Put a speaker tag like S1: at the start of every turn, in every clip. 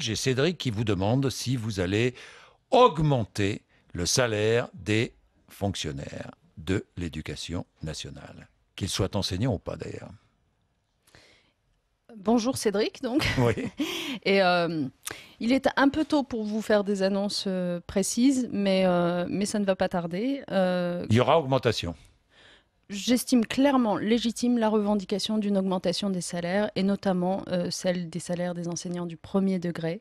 S1: J'ai Cédric qui vous demande si vous allez augmenter le salaire des fonctionnaires de l'éducation nationale, qu'ils soient enseignants ou pas d'ailleurs.
S2: Bonjour Cédric, donc. Oui. Et euh, il est un peu tôt pour vous faire des annonces euh, précises, euh, mais, ça ne va pas tarder. Il y
S1: aura augmentation.
S2: J'estime clairement légitime la revendication d'une augmentation des salaires, et notamment euh, celle des salaires des enseignants du premier degré,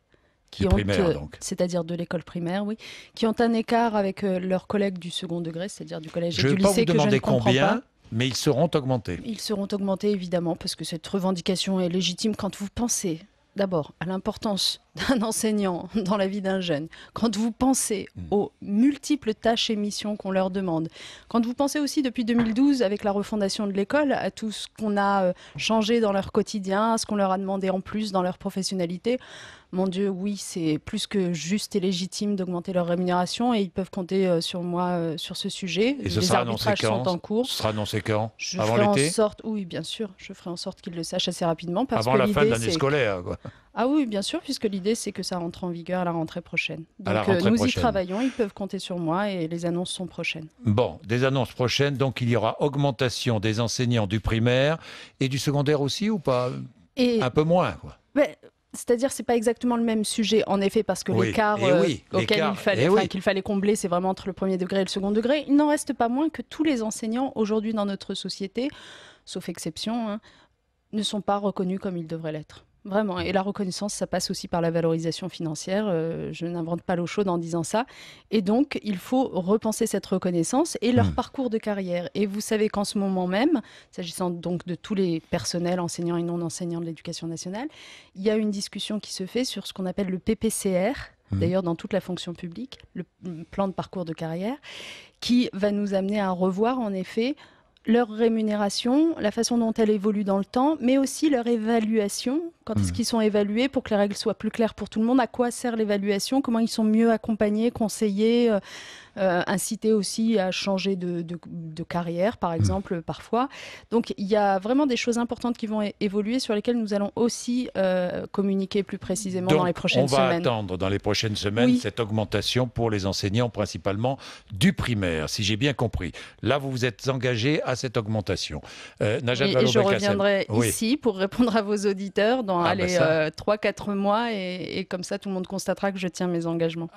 S2: qui ont, euh, c'est-à-dire de l'école primaire, oui, qui ont un écart avec euh, leurs collègues du second degré, c'est-à-dire du collège et du lycée. que je ne comprends combien,
S1: mais ils seront augmentés.
S2: Ils seront augmentés évidemment parce que cette revendication est légitime quand vous pensez d'abord à l'importance d'un enseignant dans la vie d'un jeune, quand vous pensez mm. aux multiples tâches et missions qu'on leur demande, quand vous pensez aussi depuis 2012 avec la refondation de l'école à tout ce qu'on a euh, changé dans leur quotidien, à ce qu'on leur a demandé en plus dans leur professionnalité, mon Dieu, oui, c'est plus que juste et légitime d'augmenter leur rémunération et ils peuvent compter euh, sur moi euh, sur ce sujet. Et ce Les arbitrages sont en cours. Ce sera annoncé quand je en sorte, Oui, bien sûr, je ferai en sorte qu'ils le sachent assez rapidement. Parce Avant la fin de l'année scolaire, quoi. Ah oui, bien sûr, puisque l'idée c'est que ça rentre en vigueur à la rentrée prochaine. Donc euh, nous y travaillons, ils peuvent compter sur moi et les annonces sont prochaines.
S1: Bon, des annonces prochaines, donc il y aura augmentation des enseignants du primaire et du secondaire aussi ou pas Un peu moins, quoi
S2: c'est-à-dire c'est pas exactement le même sujet en effet parce que l'écart eh euh, auquel il fallait, eh qu'il fallait combler c'est vraiment entre le premier degré et le second degré. Il n'en reste pas moins que tous les enseignants aujourd'hui dans notre société, sauf exception, hein, ne sont pas reconnus comme ils devraient l'être. Vraiment. Et la reconnaissance, ça passe aussi par la valorisation financière. Euh, je n'invente pas l'eau chaude en disant ça. Et donc, il faut repenser cette reconnaissance et leur hmm. parcours de carrière. Et vous savez qu'en ce moment même, s'agissant donc de tous les personnels, enseignants et non enseignants de l'éducation nationale, il y a une discussion qui se fait sur ce qu'on appelle le PPCR. Hmm. D'ailleurs, dans toute la fonction publique, le plan de parcours de carrière, qui va nous amener à revoir en effet leur rémunération, la façon dont elle évolue dans le temps, mais aussi leur évaluation, quand est-ce mmh. qu'ils sont évalués pour que les règles soient plus claires pour tout le monde, à quoi sert l'évaluation, comment ils sont mieux accompagnés, conseillés, euh, euh, incités aussi à changer de, de, carrière, par mmh. exemple, parfois. Donc il y a vraiment des choses importantes qui vont évoluer, sur lesquelles nous allons aussi euh, communiquer plus précisément dans les prochaines semaines. On
S1: va attendre dans les prochaines semaines cette augmentation pour les enseignants, principalement du primaire, si j'ai bien compris. Là, vous vous êtes engagé à cette augmentation. Euh, et, je reviendrai ici
S2: pour répondre à vos auditeurs dans ah, les bah euh, 3-4 mois et, comme ça tout le monde constatera que je tiens mes engagements.